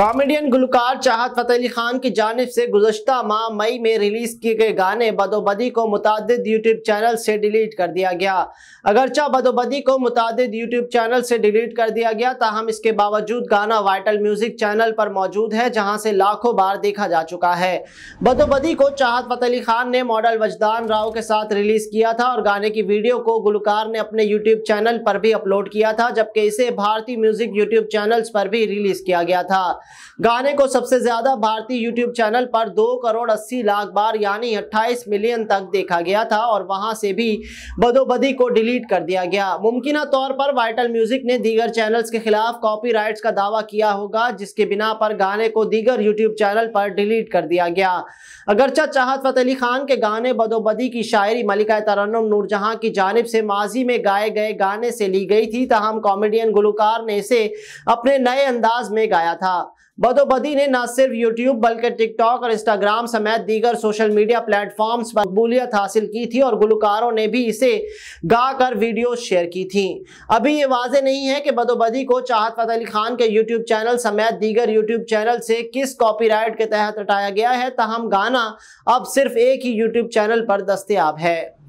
comedian गुलकार चाहत फतेह अली खान की जानब से गुजशत माह मई में रिलीज किए गए गाने बदोबदी को मुतद यूट्यूब चैनल से डिलीट कर दिया गया अगरचा बदोबदी को मुतद यूट्यूब चैनल से डिलीट कर दिया गया ताहम इसके बावजूद गाना वाइटल म्यूजिक चैनल पर मौजूद है जहां से लाखों बार देखा जा चुका है बदोबदी को चाहत फतेह अली खान ने मॉडल वजदान राव के साथ रिलीज किया था और गाने की वीडियो को गुलकार ने अपने यूट्यूब चैनल पर भी अपलोड किया था जबकि इसे भारतीय म्यूजिक यूट्यूब चैनल पर भी रिलीज किया गया था गाने को सबसे ज्यादा भारतीय यूट्यूब चैनल पर दो करोड़ अस्सी लाख बार यानी 28 मिलियन तक देखा गया था और वहां से भी बदोबदी को डिलीट कर दिया गया मुमकिन तौर पर वाइटल म्यूजिक ने दीगर चैनल्स के खिलाफ कॉपी का दावा किया होगा जिसके बिना पर गाने को दीगर यूट्यूब चैनल पर डिलीट कर दिया गया अगरचा चाहत फतेह अली खान के गाने बदोबदी की शायरी मलिका तरन्नम नूरजहां की जानब से माजी में गाए गए गाने से ली गई थी तहम कॉमेडियन गुलकार ने इसे अपने नए अंदाज में गाया था बदोबदी ने न सिर्फ यूट्यूब बल्कि टिकटॉक और इंस्टाग्राम समेत दीगर सोशल मीडिया प्लेटफॉर्म्स पर मकबूलियत हासिल की थी और गुलकारों ने भी इसे गा कर वीडियो शेयर की थी अभी ये वाजे नहीं है कि बदोबदी को चाहत फतेह अली खान के यूट्यूब चैनल समेत दीगर यूट्यूब चैनल से किस राइट के तहत हटाया गया है तहम गाना अब सिर्फ एक ही यूट्यूब चैनल पर दस्तियाब है